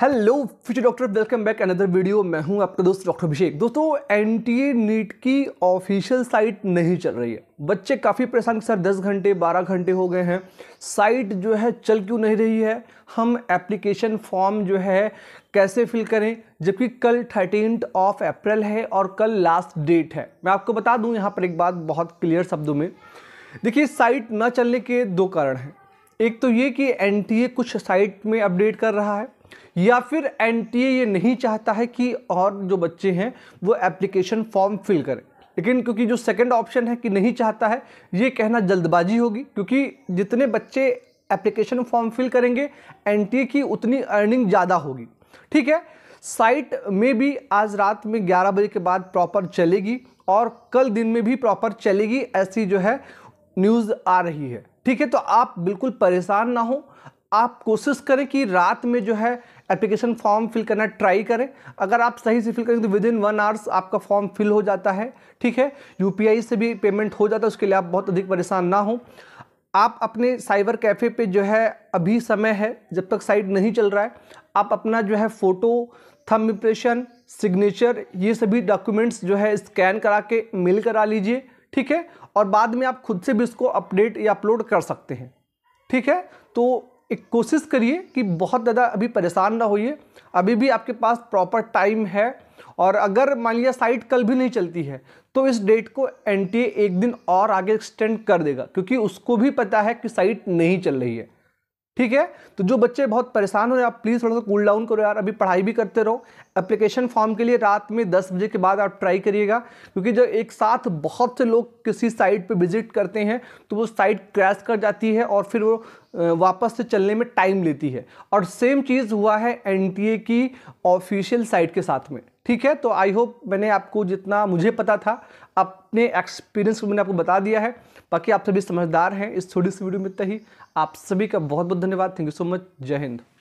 hello future doctor welcome back another video मैं हूं आपका दोस्त डॉक्टर अभिषेक दोस्तों एन टी नीट की ऑफिशियल साइट नहीं चल रही है बच्चे काफ़ी परेशान सर 10 घंटे 12 घंटे हो गए हैं साइट जो है चल क्यों नहीं रही है हम एप्लीकेशन फॉर्म जो है कैसे फिल करें जबकि कल थर्टीन ऑफ अप्रैल है और कल लास्ट डेट है मैं आपको बता दूँ यहाँ पर एक बात बहुत क्लियर शब्दों में देखिए साइट न चलने के दो कारण हैं एक तो ये कि एन कुछ साइट में अपडेट कर रहा है या फिर एन ये नहीं चाहता है कि और जो बच्चे हैं वो एप्लीकेशन फॉर्म फिल करें लेकिन क्योंकि जो सेकंड ऑप्शन है कि नहीं चाहता है ये कहना जल्दबाजी होगी क्योंकि जितने बच्चे एप्लीकेशन फॉर्म फिल करेंगे एन की उतनी अर्निंग ज़्यादा होगी ठीक है साइट में भी आज रात में 11 बजे के बाद प्रॉपर चलेगी और कल दिन में भी प्रॉपर चलेगी ऐसी जो है न्यूज़ आ रही है ठीक है तो आप बिल्कुल परेशान ना हो आप कोशिश करें कि रात में जो है एप्लीकेशन फॉर्म फिल करना ट्राई करें अगर आप सही से फिल करेंगे तो विद इन वन आवर्स आपका फॉर्म फिल हो जाता है ठीक है यूपीआई से भी पेमेंट हो जाता है उसके लिए आप बहुत अधिक परेशान ना हो आप अपने साइबर कैफ़े पे जो है अभी समय है जब तक साइट नहीं चल रहा है आप अपना जो है फ़ोटो थम इम्प्रेशन सिग्नेचर ये सभी डॉक्यूमेंट्स जो है स्कैन करा के मेल करा लीजिए ठीक है और बाद में आप खुद से भी इसको अपडेट या अपलोड कर सकते हैं ठीक है तो एक कोशिश करिए कि बहुत ज़्यादा अभी परेशान ना होइए अभी भी आपके पास प्रॉपर टाइम है और अगर मान लिया साइट कल भी नहीं चलती है तो इस डेट को एन एक दिन और आगे एक्सटेंड कर देगा क्योंकि उसको भी पता है कि साइट नहीं चल रही है ठीक है तो जो बच्चे बहुत परेशान हो रहे हैं आप प्लीज़ थोड़ा सा कूल डाउन करो यार अभी पढ़ाई भी करते रहो एप्लीकेशन फॉर्म के लिए रात में दस बजे के बाद आप ट्राई करिएगा क्योंकि जब एक साथ बहुत से लोग किसी साइट पे विजिट करते हैं तो वो साइट क्रैश कर जाती है और फिर वो वापस से चलने में टाइम लेती है और सेम चीज़ हुआ है एन की ऑफिशियल साइट के साथ में ठीक है तो आई होप मैंने आपको जितना मुझे पता था अपने एक्सपीरियंस को मैंने आपको बता दिया है बाकी आप सभी समझदार हैं इस छोटी सी वीडियो में तो ही आप सभी का बहुत बहुत धन्यवाद थैंक यू सो मच जय हिंद